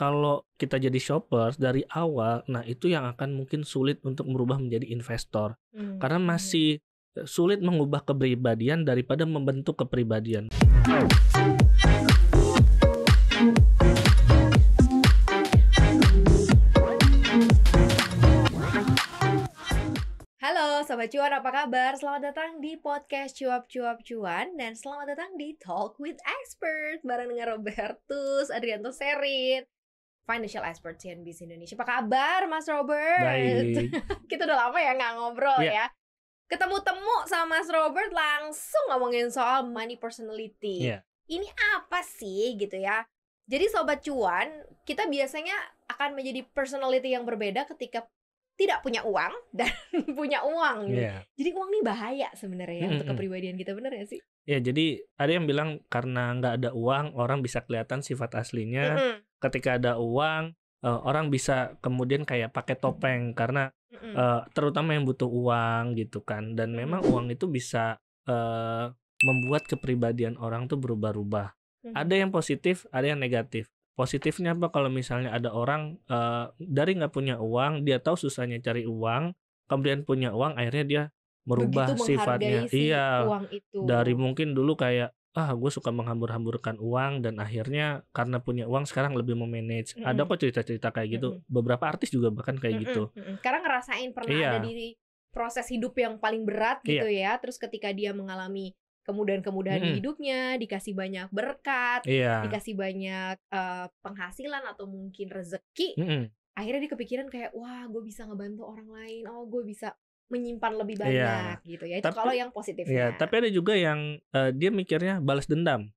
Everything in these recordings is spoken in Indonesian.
kalau kita jadi shoppers dari awal, nah itu yang akan mungkin sulit untuk merubah menjadi investor. Hmm. Karena hmm, hmm. masih eh, sulit mengubah kepribadian daripada membentuk kepribadian. Halo Sobat Cuan, apa kabar? Selamat datang di podcast Cuap Cuap Cuan Dan selamat datang di Talk with Expert Bareng dengan Robertus, Adrianto Serin financial expert CNBC Indonesia. Apa kabar Mas Robert? Baik. Kita udah lama ya nggak ngobrol yeah. ya. Ketemu-temu sama Mas Robert langsung ngomongin soal money personality. Yeah. Ini apa sih gitu ya? Jadi sobat cuan, kita biasanya akan menjadi personality yang berbeda ketika tidak punya uang dan punya uang Yeah. Iya. Jadi uang ini bahaya sebenarnya mm -hmm. untuk kepribadian kita bener ya sih? Ya jadi ada yang bilang karena nggak ada uang orang bisa kelihatan sifat aslinya. Mm -hmm ketika ada uang uh, orang bisa kemudian kayak pakai topeng karena uh, terutama yang butuh uang gitu kan dan memang uang itu bisa uh, membuat kepribadian orang tuh berubah-ubah ada yang positif ada yang negatif positifnya apa kalau misalnya ada orang uh, dari nggak punya uang dia tahu susahnya cari uang kemudian punya uang akhirnya dia merubah sifatnya si iya uang itu. dari mungkin dulu kayak ah gue suka menghambur-hamburkan uang dan akhirnya karena punya uang sekarang lebih memanage mm -hmm. ada kok cerita-cerita kayak gitu mm -hmm. beberapa artis juga bahkan kayak mm -hmm. gitu mm -hmm. karena ngerasain pernah iya. ada di proses hidup yang paling berat iya. gitu iya. ya terus ketika dia mengalami kemudahan-kemudahan mm -hmm. di hidupnya dikasih banyak berkat iya. dikasih banyak uh, penghasilan atau mungkin rezeki mm -hmm. akhirnya dia kepikiran kayak wah gue bisa ngebantu orang lain oh gue bisa menyimpan lebih iya. banyak yeah. gitu ya. Itu tapi, kalau yang positifnya. Yeah, tapi ada juga yang uh, dia mikirnya balas dendam.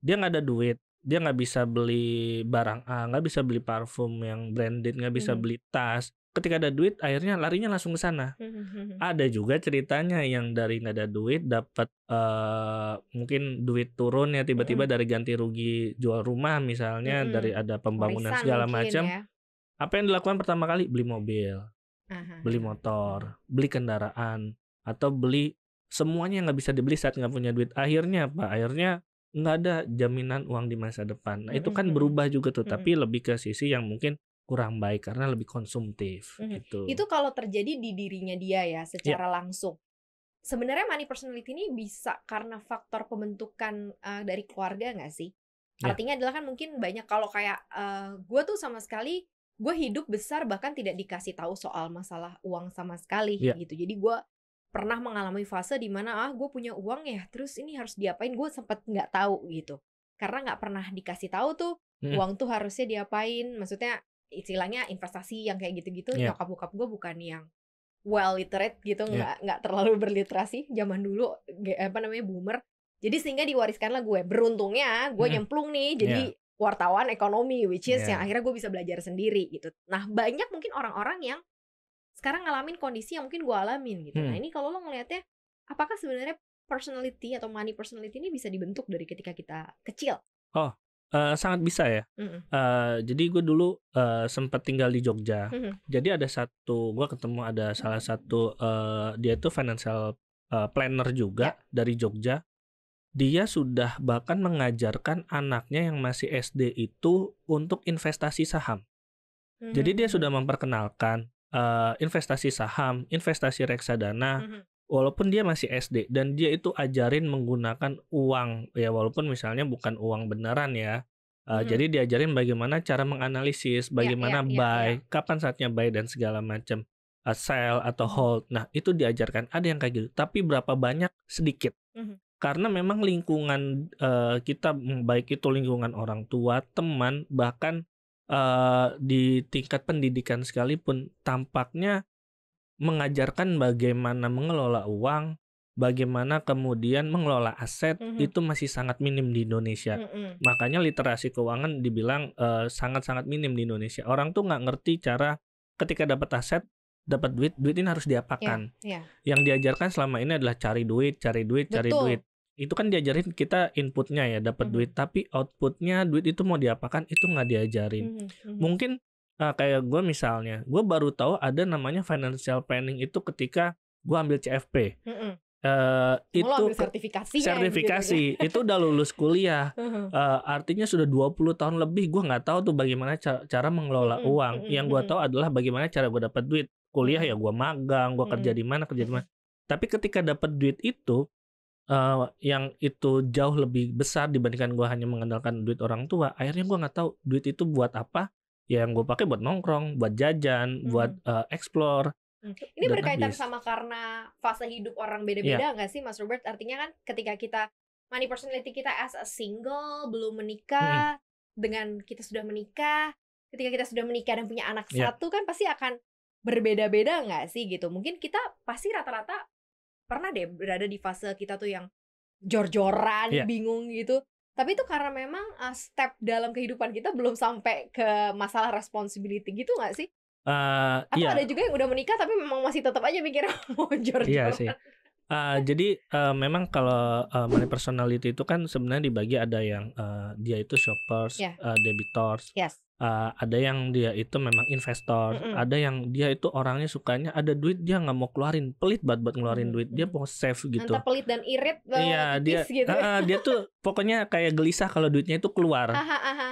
Dia nggak ada duit, dia nggak bisa beli barang A, nggak bisa beli parfum yang branded, nggak bisa hmm beli tas. Ketika ada duit, akhirnya larinya langsung ke sana. Hmm. Ada juga ceritanya yang dari nggak ada duit dapat uh, mungkin duit turun ya tiba-tiba hmm dari ganti rugi jual rumah misalnya, hmm dari ada pembangunan Warisan segala macam. Ya. Apa yang dilakukan pertama kali beli mobil beli motor, beli kendaraan, atau beli semuanya nggak bisa dibeli saat nggak punya duit. Akhirnya apa? Akhirnya nggak ada jaminan uang di masa depan. Nah itu kan berubah juga tuh, tapi lebih ke sisi yang mungkin kurang baik karena lebih konsumtif gitu. Itu kalau terjadi di dirinya dia ya, ya. secara yeah. langsung. Sebenarnya money personality ini bisa karena faktor pembentukan uh, dari keluarga nggak sih? Yeah. Artinya adalah kan mungkin banyak kalau kayak uh, eh, gue tuh sama sekali gue hidup besar bahkan tidak dikasih tahu soal masalah uang sama sekali yeah. gitu jadi gue pernah mengalami fase di mana ah gue punya uang ya terus ini harus diapain gue sempet nggak tahu gitu karena nggak pernah dikasih tahu tuh hmm. uang tuh harusnya diapain maksudnya istilahnya investasi yang kayak gitu-gitu yeah. nyokap bokap gue bukan yang well literate gitu iya. nggak yeah. nggak terlalu berliterasi zaman dulu apa namanya boomer jadi sehingga diwariskanlah gue beruntungnya gue hmm. nyemplung nih jadi yeah wartawan ekonomi which is yeah. yang iya. akhirnya gue bisa belajar sendiri gitu nah banyak mungkin orang-orang yang sekarang ngalamin kondisi yang mungkin gue alamin gitu nah, hmm. nah ini kalau lo ngelihatnya apakah sebenarnya personality atau money personality ini bisa dibentuk dari ketika kita kecil oh Uh, sangat bisa ya. Mm -mm. Uh, jadi gue dulu uh, eh, sempat tinggal di Jogja. Mm -hmm. Jadi ada satu, gue ketemu ada salah satu uh, dia itu financial uh, planner juga yeah. dari Jogja dia sudah bahkan mengajarkan anaknya yang masih SD itu untuk investasi saham. Mm-hmm. Jadi dia sudah hmm. memperkenalkan uh, investasi saham, investasi reksadana, mm-hmm. walaupun dia masih SD dan dia itu ajarin menggunakan uang ya walaupun misalnya bukan uang beneran ya. Uh, mm-hmm. Jadi diajarin bagaimana cara menganalisis, iya, bagaimana yeah, yeah, buy, yeah, yeah. kapan saatnya buy dan segala macam, uh, sell atau hmm. hold. Nah itu diajarkan ada yang kayak gitu. Tapi berapa banyak sedikit. Mm-hmm karena memang lingkungan uh, kita baik itu lingkungan orang tua, teman, bahkan uh, di tingkat pendidikan sekalipun tampaknya mengajarkan bagaimana mengelola uang, bagaimana kemudian mengelola aset mm -hmm. itu masih sangat minim di Indonesia. Mm -hmm. Makanya literasi keuangan dibilang eh, sangat-sangat uh, minim di Indonesia. Orang tuh nggak ngerti cara ketika dapat aset dapat duit, duit ini harus iya, diapakan. Yeah, yeah. Yang diajarkan selama ini adalah cari duit, cari duit, Betul. cari duit itu kan diajarin kita inputnya ya dapat mm -hmm. duit tapi outputnya duit itu mau diapakan itu nggak diajarin mm -hmm. mungkin uh, kayak gue misalnya gue baru tahu ada namanya financial planning itu ketika gue ambil CFP mm -hmm. Uh, itu ya, sertifikasi sertifikasi ya. gitu, itu udah lulus kuliah uh, artinya sudah 20 tahun lebih gue nggak tahu tuh bagaimana cara, cara mengelola mm -hmm. uang mm -hmm. yang hmm, gue hmm. tahu adalah bagaimana cara gue dapat duit kuliah ya gue magang gue mm -hmm. kerja di mana kerja di mana tapi ketika dapat duit itu uh, yang itu jauh lebih besar dibandingkan gue hanya mengandalkan duit orang tua akhirnya gue nggak tahu duit itu buat apa ya yang gue pakai buat nongkrong buat jajan hmm. buat uh, explore Ini Dan berkaitan habis. sama karena fase hidup orang beda-beda iya. nggak sih Mas Robert? Artinya kan ketika kita money personality kita as a single belum menikah hmm. dengan kita sudah menikah, ketika kita sudah menikah dan punya anak yeah. satu kan pasti akan berbeda-beda nggak sih gitu? Mungkin kita pasti rata-rata pernah deh berada di fase kita tuh yang jor-joran, yeah. bingung gitu. Tapi itu karena memang uh, step dalam kehidupan kita belum sampai ke masalah responsibility gitu gak sih? Uh, Atau yeah. ada juga yang udah menikah tapi memang masih tetap aja mikir mau iya jor-joran. Yeah, Uh, jadi uh, memang kalau uh, money personality itu kan sebenarnya dibagi ada yang uh, dia itu shoppers, yeah. Ya. uh, debitors, yes. uh, ada yang dia itu memang investor, mm -mm. ada yang dia itu orangnya sukanya ada duit dia nggak mau keluarin, pelit banget buat ngeluarin mm -hmm. duit, dia mau save gitu. Entah pelit dan irit Iya, dia gitu. uh, uh, dia tuh pokoknya kayak gelisah kalau duitnya itu keluar.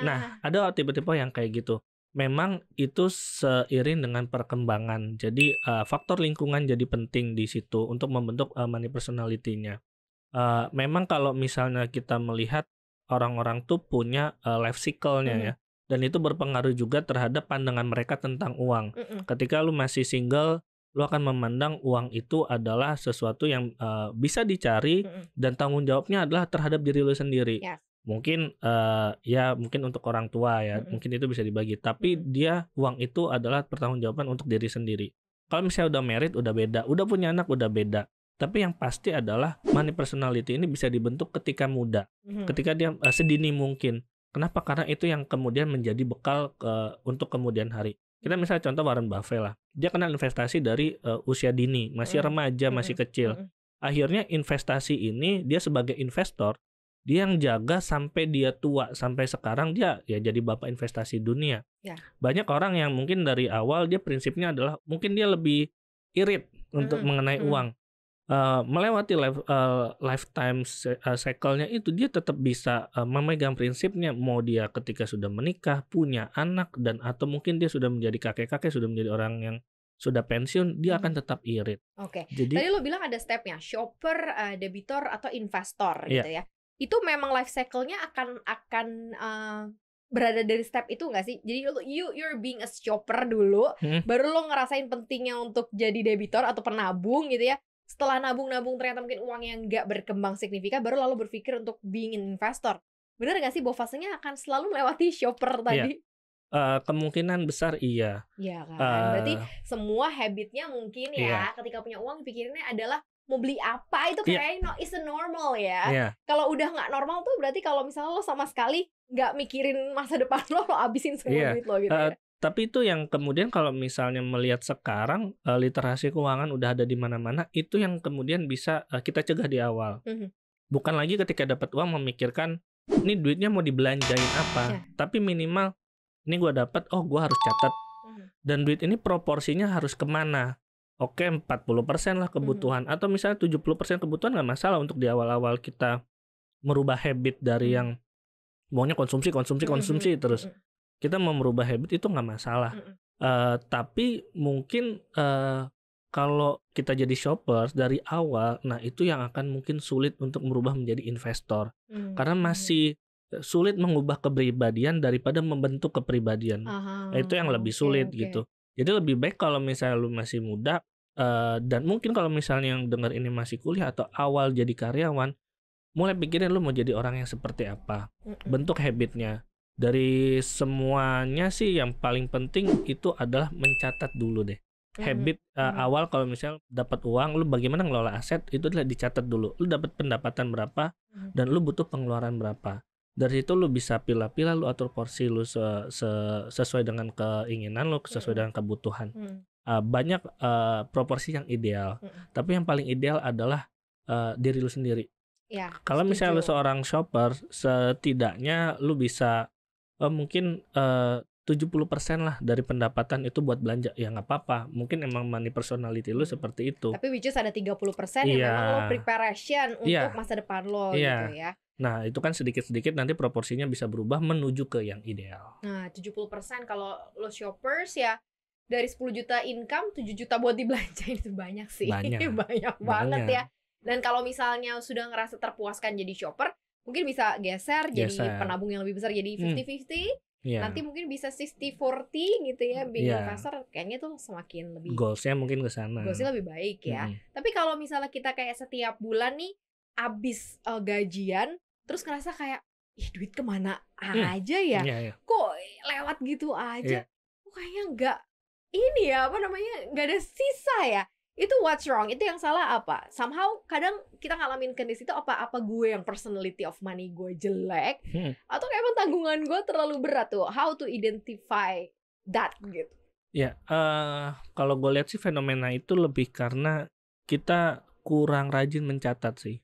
nah, ada tipe-tipe yang kayak gitu memang itu seiring dengan perkembangan. Jadi uh, faktor lingkungan jadi penting di situ untuk membentuk uh, money personality-nya. Uh, memang kalau misalnya kita melihat orang-orang tuh punya uh, life cycle-nya mm ya. Dan itu berpengaruh juga terhadap pandangan mereka tentang uang. Mm -mm. Ketika lu masih single, lu akan memandang uang itu adalah sesuatu yang uh, bisa dicari mm -hmm. dan tanggung jawabnya adalah terhadap diri lu sendiri. Yes mungkin uh, ya mungkin untuk orang tua ya mm-hmm. mungkin itu bisa dibagi tapi mm-hmm. dia uang itu adalah pertanggungjawaban untuk diri sendiri kalau misalnya udah merit udah beda udah punya anak udah beda tapi yang pasti adalah money personality ini bisa dibentuk ketika muda mm-hmm. ketika dia uh, sedini mungkin kenapa karena itu yang kemudian menjadi bekal ke, untuk kemudian hari kita misalnya contoh Warren Buffett lah dia kenal investasi dari uh, usia dini masih remaja masih kecil akhirnya investasi ini dia sebagai investor dia yang jaga sampai dia tua sampai sekarang dia ya jadi bapak investasi dunia ya. banyak orang yang mungkin dari awal dia prinsipnya adalah mungkin dia lebih irit untuk mengenai hmm. uang uh, melewati life, uh, lifetime uh, cycle-nya itu dia tetap bisa uh, memegang prinsipnya mau dia ketika sudah menikah punya anak dan atau mungkin dia sudah menjadi kakek kakek sudah menjadi orang yang sudah pensiun dia akan tetap irit. Oke. Okay. Jadi tadi lo bilang ada stepnya shopper, uh, debitor atau investor yeah. gitu ya itu memang life cycle-nya akan akan uh, berada dari step itu gak sih? Jadi lu you you're being a shopper dulu, hmm? baru lo ngerasain pentingnya untuk jadi debitor atau penabung gitu ya. Setelah nabung-nabung ternyata mungkin uang yang gak berkembang signifikan, baru lalu berpikir untuk being an investor. Bener gak sih bahwa fasenya akan selalu melewati shopper iya. tadi? Yeah. Uh, kemungkinan besar iya. Iya kan. Uh, Berarti eh. semua habitnya mungkin ya, yeah. ketika punya uang pikirannya adalah mau beli apa itu iya. kayak yeah. no is normal ya. Yeah. Kalau udah nggak normal tuh berarti kalau misalnya lo sama sekali nggak mikirin masa depan lo, lo abisin semua yeah. duit lo gitu. Uh, ya. Tapi itu yang kemudian kalau misalnya melihat sekarang eh, literasi keuangan udah ada di mana-mana, itu yang kemudian bisa eh, kita cegah di awal. Mm -hmm. Bukan lagi ketika dapat uang memikirkan ini duitnya mau dibelanjain apa, yeah. tapi minimal ini gue dapat, oh gue harus catat mhm. dan duit ini proporsinya harus kemana oke okay, 40% lah hmm. kebutuhan mm -hmm. atau misalnya 70% kebutuhan nggak masalah untuk di awal-awal kita merubah habit dari hmm. yang maunya konsumsi konsumsi hmm, konsumsi -hmm. terus kita mau merubah habit itu nggak masalah mm -hmm. uh, tapi mungkin uh, kalau kita jadi shoppers dari awal nah itu yang akan mungkin sulit untuk merubah menjadi investor -hmm. karena masih eh, sulit mengubah kepribadian daripada membentuk kepribadian nah, itu yang lebih sulit okay, gitu jadi lebih baik kalau misalnya lu masih muda uh, dan mungkin kalau misalnya yang dengar ini masih kuliah atau awal jadi karyawan, mulai pikirin lu mau jadi orang yang seperti apa, bentuk habitnya. Dari semuanya sih yang paling penting itu adalah mencatat dulu deh habit mm -hmm. awal kalau misalnya dapat uang lu bagaimana ngelola aset itu adalah dicatat dulu lu dapat pendapatan berapa mm -hmm. dan lu butuh pengeluaran berapa dari situ lu bisa pilih-pilih lu atur porsi lu se -se sesuai dengan keinginan lu sesuai dengan kebutuhan hmm. uh, banyak uh, proporsi yang ideal hmm. tapi yang paling ideal adalah uh, diri lu sendiri ya, kalau misalnya lu seorang shopper setidaknya lu bisa uh, mungkin uh, 70% lah dari pendapatan itu buat belanja ya nggak apa-apa mungkin emang money personality lu seperti itu tapi which is ada 30% persen yeah. yang iya. memang lo preparation iya. untuk masa depan lo yeah. gitu ya Nah, itu kan sedikit-sedikit nanti proporsinya bisa berubah menuju ke yang ideal. Nah, 70% kalau lo shoppers ya dari 10 juta income 7 juta buat dibelanja itu banyak sih. Banyak, banyak banget banyak. ya. Dan kalau misalnya sudah ngerasa terpuaskan jadi shopper, mungkin bisa geser, geser. jadi penabung yang lebih besar jadi 50-50. Hmm. Yeah. Nanti mungkin bisa 60-40 gitu ya bingung yeah. kasar kayaknya tuh semakin lebih goalsnya mungkin ke sana. Goalsnya lebih baik ya. Mm. Tapi kalau misalnya kita kayak setiap bulan nih abis uh, gajian terus ngerasa kayak ih duit kemana hmm. aja ya? Yeah, yeah. Kok lewat gitu aja? Yeah. Kok kayaknya nggak ini ya apa namanya nggak ada sisa ya? itu what's wrong itu yang salah apa somehow kadang kita ngalamin kondisi itu apa apa gue yang personality of money gue jelek hmm. atau emang tanggungan gue terlalu berat tuh how to identify that gitu ya uh, kalau gue lihat sih fenomena itu lebih karena kita kurang rajin mencatat sih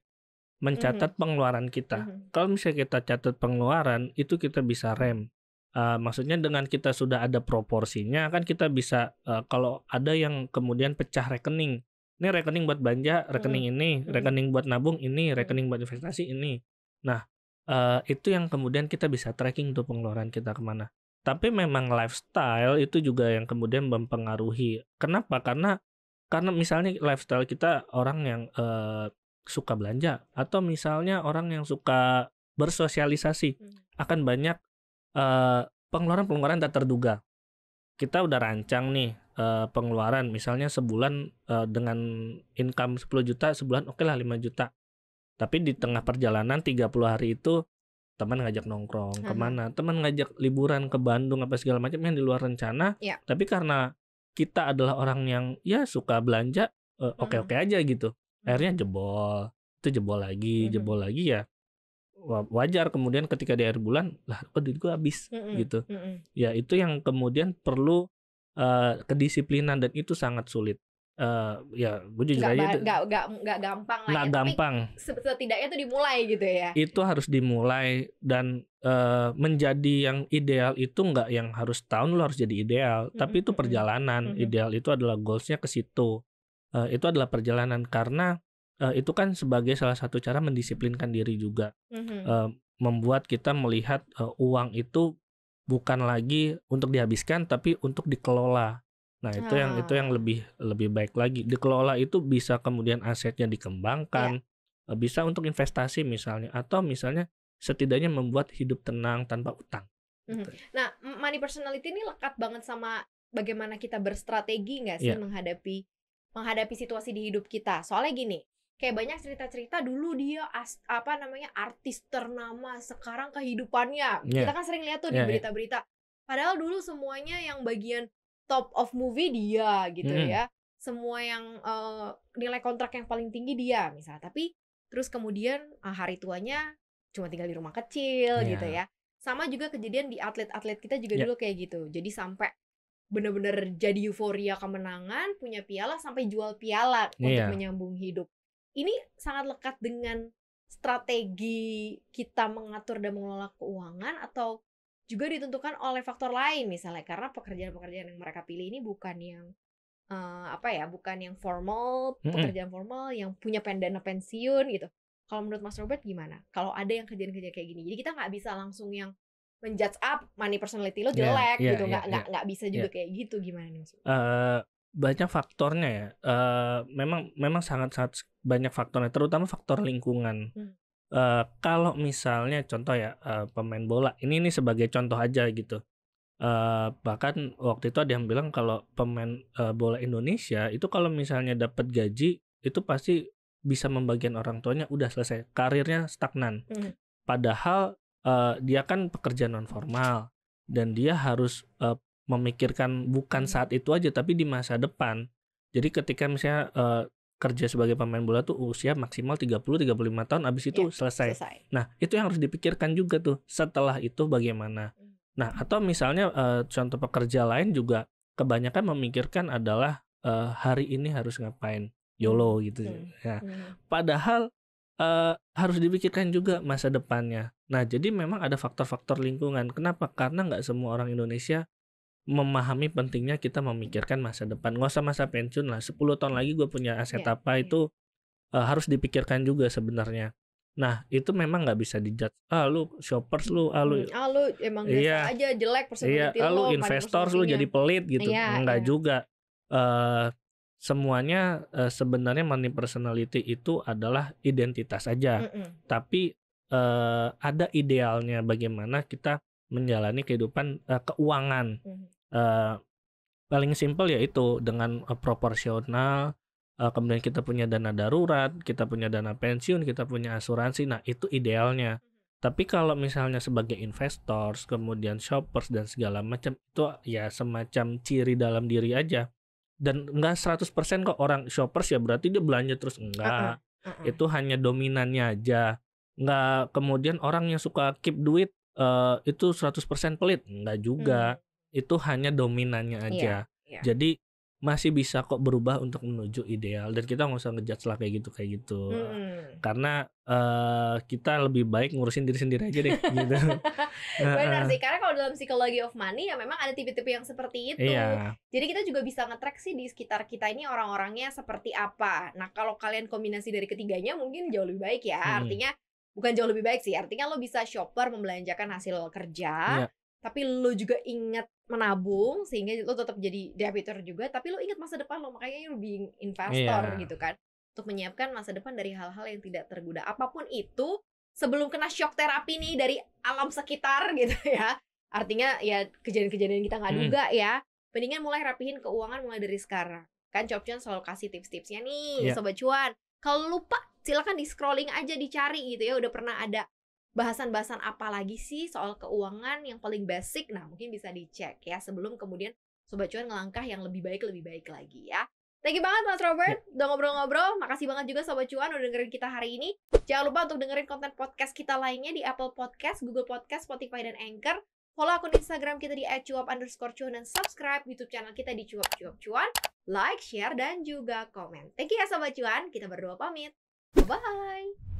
mencatat mm -hmm. pengeluaran kita mm -hmm. kalau misalnya kita catat pengeluaran itu kita bisa rem Uh, maksudnya dengan kita sudah ada proporsinya kan kita bisa uh, kalau ada yang kemudian pecah rekening. Ini rekening buat belanja, rekening hmm. ini, hmm. rekening buat nabung ini, hmm. rekening buat investasi ini. Nah, uh, itu yang kemudian kita bisa tracking tuh pengeluaran kita kemana. Tapi memang lifestyle itu juga yang kemudian mempengaruhi. Kenapa? Karena karena misalnya lifestyle kita orang yang uh, suka belanja atau misalnya orang yang suka bersosialisasi hmm. akan banyak Eh, pengeluaran-pengeluaran tak terduga. Kita udah rancang nih uh, pengeluaran misalnya sebulan uh, dengan income 10 juta sebulan oke okay lah 5 juta. Tapi di tengah perjalanan 30 hari itu teman ngajak nongkrong hmm. kemana, teman ngajak liburan ke Bandung apa segala macam yang di luar rencana. Yeah. Tapi karena kita adalah orang yang ya suka belanja oke-oke uh, okay -okay aja gitu. Akhirnya jebol, itu jebol lagi, hmm. jebol lagi ya wajar kemudian ketika di akhir bulan lah kok duit gue habis mm -mm, gitu mm -mm. ya itu yang kemudian perlu uh, kedisiplinan dan itu sangat sulit uh, ya gue jujur gak, aja itu gak, gak, gak gampang lah gak ya. gampang Tapi setidaknya itu dimulai gitu ya itu harus dimulai dan uh, menjadi yang ideal itu nggak yang harus tahun lo harus jadi ideal mm -mm, tapi itu perjalanan mm -mm. ideal itu adalah goalsnya ke situ uh, itu adalah perjalanan karena uh, itu kan sebagai salah satu cara mendisiplinkan diri juga mm-hmm. uh, membuat kita melihat uh, uang itu bukan lagi untuk dihabiskan tapi untuk dikelola nah itu yang itu ah. yang lebih lebih baik lagi dikelola itu bisa kemudian asetnya dikembangkan yeah. Iya. uh, bisa untuk investasi misalnya atau misalnya setidaknya membuat hidup tenang tanpa utang mm-hmm. nah money personality ini lekat banget sama bagaimana kita berstrategi nggak sih yeah. menghadapi menghadapi situasi di hidup kita. Soalnya gini, kayak banyak cerita-cerita dulu dia as, apa namanya artis ternama sekarang kehidupannya yeah. kita iya. kan sering lihat tuh yeah, di iya, iya. berita-berita padahal dulu semuanya yang bagian top of movie dia gitu mm. ya semua yang uh, nilai kontrak yang paling tinggi dia misalnya tapi terus kemudian uh, hari tuanya cuma tinggal di rumah kecil yeah. gitu ya sama juga kejadian di atlet-atlet kita juga yeah. dulu kayak gitu jadi sampai bener-bener jadi euforia kemenangan punya piala sampai jual piala yeah. untuk menyambung hidup ini sangat lekat dengan strategi kita mengatur dan mengelola keuangan atau juga ditentukan oleh faktor lain misalnya karena pekerjaan-pekerjaan yang mereka pilih ini bukan yang uh, apa ya bukan yang formal pekerjaan formal yang punya pendana pensiun gitu kalau menurut Mas Robert gimana kalau ada yang kerjaan-kerjaan kayak gini jadi kita nggak bisa langsung yang menjudge up money personality lo iya, jelek yeah, yeah, gitu iya, nggak yeah, nggak yeah. nggak bisa iya. juga yeah. kayak gitu gimana nih Mas? Uh, banyak faktornya ya. Uh, memang memang sangat-sangat banyak faktornya, terutama faktor lingkungan. Hmm. Uh, kalau misalnya contoh ya uh, pemain bola, ini ini sebagai contoh aja gitu. Uh, bahkan waktu itu ada yang bilang kalau pemain uh, bola Indonesia itu kalau misalnya dapat gaji itu pasti bisa membagian orang tuanya udah selesai karirnya stagnan. mm. Padahal uh, dia kan pekerja non formal dan dia harus uh, memikirkan bukan saat itu aja tapi di masa depan. Jadi ketika misalnya uh, kerja sebagai pemain bola tuh usia maksimal 30 35 tahun habis itu ya, selesai. selesai. Nah, itu yang harus dipikirkan juga tuh. Setelah itu bagaimana? Hmm. Nah, atau misalnya uh, contoh pekerja lain juga kebanyakan memikirkan adalah uh, hari ini harus ngapain, YOLO hmm, gitu. Ya. Hmm. Ya. Padahal uh, harus dipikirkan juga masa depannya. Nah, jadi memang ada faktor-faktor lingkungan. Kenapa? Karena nggak semua orang Indonesia memahami pentingnya kita memikirkan masa depan. Nggak usah masa pensiun lah, 10 tahun lagi gue punya aset yeah. apa iya. itu uh, harus dipikirkan juga sebenarnya. Nah, itu memang nggak bisa dijudge. Ah, lu shoppers lu, ah lu, hmm, ah, lu emang biasa iya, aja jelek personality iya, ah, lu, lu investor lu jadi pelit gitu. Iya, enggak iya. juga. Uh, semuanya uh, sebenarnya money personality itu adalah identitas aja. Mm -mm. Tapi uh, ada idealnya bagaimana kita menjalani kehidupan uh, keuangan. Mm -hmm uh, paling simpel yaitu dengan uh, proporsional uh, kemudian kita punya dana darurat kita punya dana pensiun kita punya asuransi nah itu idealnya mhm. tapi kalau misalnya sebagai investors, kemudian shoppers dan segala macam itu ya semacam ciri dalam diri aja. Dan enggak 100% kok orang shoppers ya berarti dia belanja terus enggak. Uh -uh. Uh itu hanya dominannya aja. Enggak kemudian orang yang suka keep duit uh, itu 100% pelit, enggak juga. Hmm itu hanya dominannya aja. Yeah, yeah. Jadi masih bisa kok berubah untuk menuju ideal dan kita nggak usah ngejudge lah kayak gitu kayak gitu hmm. karena uh, kita lebih baik ngurusin diri sendiri aja deh gitu benar sih karena kalau dalam psikologi of money ya memang ada tipe-tipe yang seperti itu iya. jadi kita juga bisa ngetrack sih di sekitar kita ini orang-orangnya seperti apa nah kalau kalian kombinasi dari ketiganya mungkin jauh lebih baik ya hmm. artinya bukan jauh lebih baik sih artinya lo bisa shopper membelanjakan hasil kerja yeah tapi lo juga ingat menabung sehingga lo tetap jadi debitur juga tapi lo ingat masa depan lo makanya lo being iya. investor yeah. gitu kan untuk menyiapkan masa depan dari hal-hal yang tidak tergoda apapun itu sebelum kena shock terapi nih dari alam sekitar gitu ya artinya ya kejadian-kejadian kita nggak hmm. duga hmm. ya mendingan mulai rapihin keuangan mulai dari sekarang kan Chop Chon selalu kasih tips-tipsnya nih yeah. sobat cuan kalau lupa silakan di scrolling aja dicari gitu ya udah pernah ada bahasan-bahasan apa lagi sih soal keuangan yang paling basic? Nah, mungkin bisa dicek ya sebelum kemudian Sobat Cuan ngelangkah yang lebih baik lebih baik lagi ya. Thank you banget Mas Robert ya. udah ngobrol-ngobrol. Makasih banget juga Sobat Cuan udah dengerin kita hari ini. Jangan lupa untuk dengerin konten podcast kita lainnya di Apple Podcast, Google Podcast, Spotify, dan Anchor. Follow akun Instagram kita di @cuap underscore cuan dan subscribe YouTube channel kita di cuap cuap cuan. Like, share, dan juga komen. Thank you ya Sobat Cuan. Kita berdua pamit. Bye-bye.